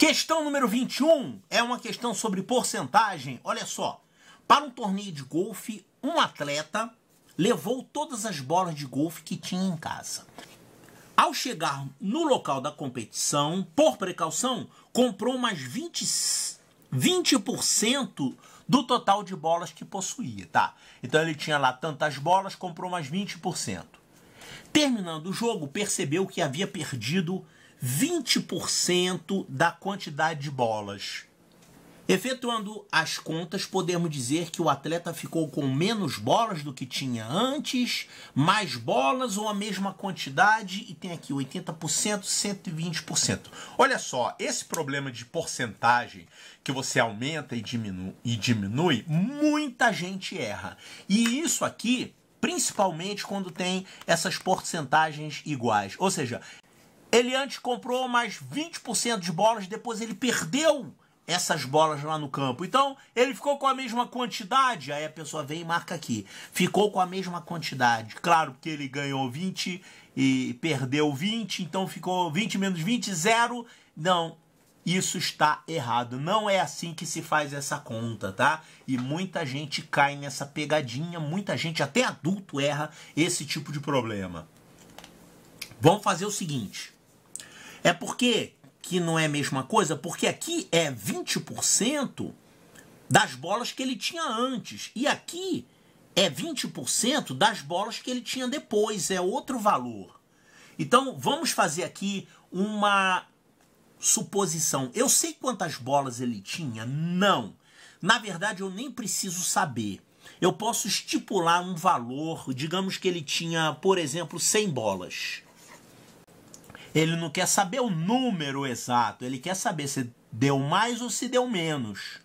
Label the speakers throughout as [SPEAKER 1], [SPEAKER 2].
[SPEAKER 1] Questão número 21 é uma questão sobre porcentagem. Olha só, para um torneio de golfe, um atleta levou todas as bolas de golfe que tinha em casa. Ao chegar no local da competição, por precaução, comprou umas 20, 20% do total de bolas que possuía, tá? Então ele tinha lá tantas bolas, comprou umas 20%. Terminando o jogo, percebeu que havia perdido 20% da quantidade de bolas. Efetuando as contas, podemos dizer que o atleta ficou com menos bolas do que tinha antes, mais bolas ou a mesma quantidade, e tem aqui 80%, 120%. Olha só, esse problema de porcentagem que você aumenta e diminui, e diminui muita gente erra. E isso aqui principalmente quando tem essas porcentagens iguais. Ou seja, ele antes comprou mais 20% de bolas, depois ele perdeu essas bolas lá no campo. Então, ele ficou com a mesma quantidade. Aí a pessoa vem e marca aqui. Ficou com a mesma quantidade. Claro que ele ganhou 20 e perdeu 20, então ficou 20 menos 20, zero. Não, isso está errado. Não é assim que se faz essa conta, tá? E muita gente cai nessa pegadinha, muita gente, até adulto, erra esse tipo de problema. Vamos fazer o seguinte. É porque que não é a mesma coisa? Porque aqui é 20% das bolas que ele tinha antes. E aqui é 20% das bolas que ele tinha depois. É outro valor. Então vamos fazer aqui uma suposição. Eu sei quantas bolas ele tinha? Não. Na verdade, eu nem preciso saber. Eu posso estipular um valor, digamos que ele tinha, por exemplo, 100 bolas. Ele não quer saber o número exato, ele quer saber se deu mais ou se deu menos.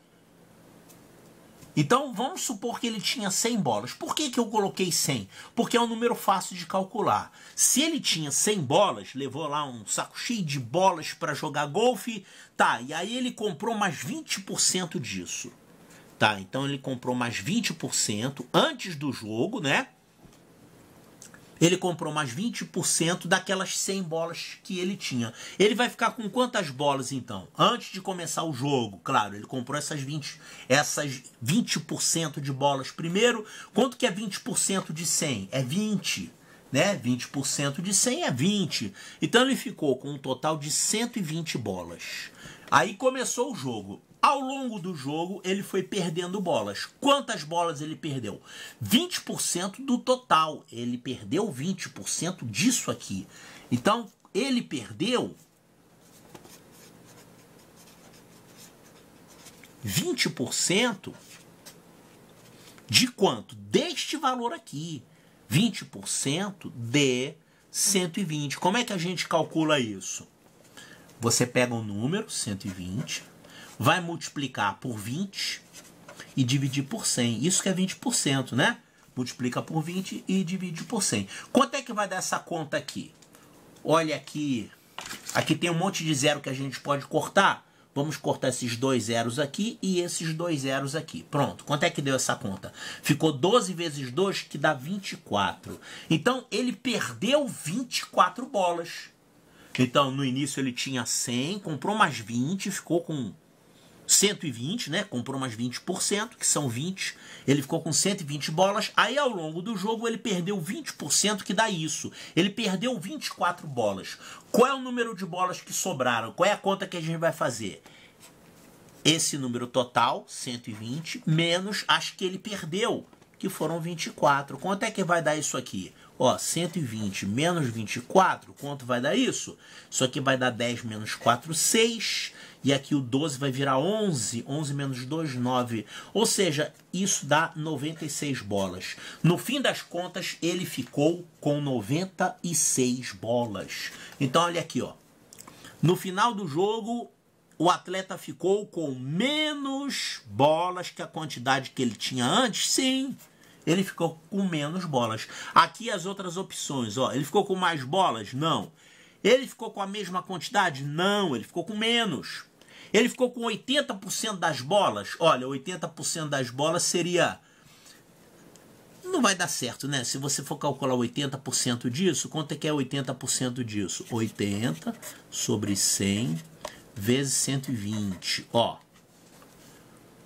[SPEAKER 1] Então vamos supor que ele tinha 100 bolas. Por que, que eu coloquei 100? Porque é um número fácil de calcular. Se ele tinha 100 bolas, levou lá um saco cheio de bolas para jogar golfe, tá, e aí ele comprou mais 20% disso. Tá, então ele comprou mais 20% antes do jogo, né? Ele comprou mais 20% daquelas 100 bolas que ele tinha. Ele vai ficar com quantas bolas então? Antes de começar o jogo, claro, ele comprou essas 20, essas 20% de bolas primeiro. Quanto que é 20% de 100? É 20, né? 20% de 100 é 20. Então ele ficou com um total de 120 bolas. Aí começou o jogo. Ao longo do jogo, ele foi perdendo bolas. Quantas bolas ele perdeu? 20% do total. Ele perdeu 20% disso aqui. Então, ele perdeu 20% de quanto? Deste valor aqui. 20% de 120. Como é que a gente calcula isso? Você pega um número, 120, vai multiplicar por 20 e dividir por 100. Isso que é 20%, né? Multiplica por 20 e divide por 100. Quanto é que vai dar essa conta aqui? Olha aqui, aqui tem um monte de zero que a gente pode cortar. Vamos cortar esses dois zeros aqui e esses dois zeros aqui. Pronto, quanto é que deu essa conta? Ficou 12 vezes 2, que dá 24. Então, ele perdeu 24 bolas. Então, no início ele tinha 100, comprou mais 20, ficou com 120, né? Comprou umas 20%, que são 20. Ele ficou com 120 bolas. Aí ao longo do jogo ele perdeu 20%, que dá isso. Ele perdeu 24 bolas. Qual é o número de bolas que sobraram? Qual é a conta que a gente vai fazer? Esse número total, 120, menos as que ele perdeu que foram 24. Quanto é que vai dar isso aqui? Ó, 120 menos 24, quanto vai dar isso? Isso aqui vai dar 10 menos 4, 6. E aqui o 12 vai virar 11. 11 menos 2, 9. Ou seja, isso dá 96 bolas. No fim das contas, ele ficou com 96 bolas. Então, olha aqui, ó. No final do jogo, o atleta ficou com menos bolas que a quantidade que ele tinha antes? Sim, ele ficou com menos bolas. Aqui as outras opções, ó. Ele ficou com mais bolas? Não. Ele ficou com a mesma quantidade? Não, ele ficou com menos. Ele ficou com 80% das bolas? Olha, 80% das bolas seria não vai dar certo, né? Se você for calcular 80% disso, quanto é que é 80% disso? 80 sobre 100 vezes 120, ó.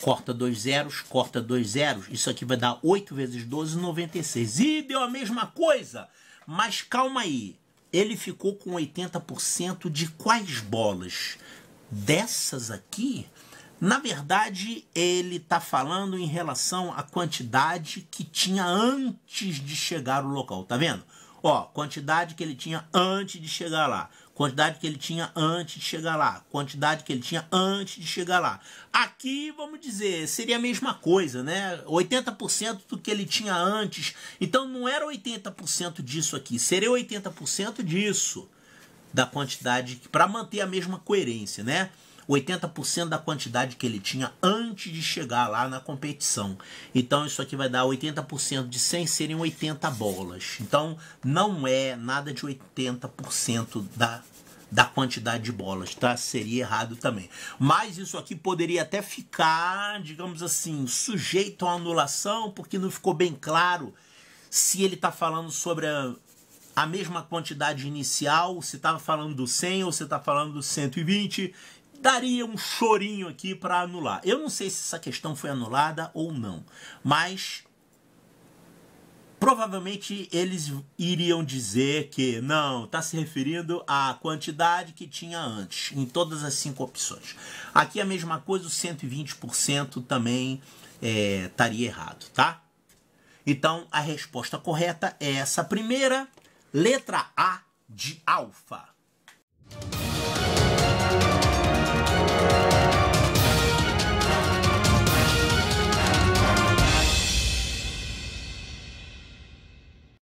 [SPEAKER 1] Corta dois zeros, corta dois zeros. Isso aqui vai dar 8 vezes 12, 96. E deu a mesma coisa. Mas calma aí. Ele ficou com 80% de quais bolas? Dessas aqui? Na verdade, ele está falando em relação à quantidade que tinha antes de chegar ao local. Tá vendo? Ó, quantidade que ele tinha antes de chegar lá. Quantidade que ele tinha antes de chegar lá. Quantidade que ele tinha antes de chegar lá. Aqui, vamos dizer, seria a mesma coisa, né? 80% do que ele tinha antes. Então não era 80% disso aqui. Seria 80% disso. Da quantidade. para manter a mesma coerência, né? 80% da quantidade que ele tinha antes de chegar lá na competição. Então isso aqui vai dar 80% de 100 serem 80 bolas. Então não é nada de 80% da da quantidade de bolas, tá? Seria errado também. Mas isso aqui poderia até ficar, digamos assim, sujeito a anulação, porque não ficou bem claro se ele está falando sobre a, a, mesma quantidade inicial, se estava tá falando do 100 ou se está falando do 120 daria um chorinho aqui para anular. Eu não sei se essa questão foi anulada ou não, mas provavelmente eles iriam dizer que não, está se referindo à quantidade que tinha antes, em todas as cinco opções. Aqui a mesma coisa, o 120% também é, estaria errado, tá? Então a resposta correta é essa primeira, letra A de alfa.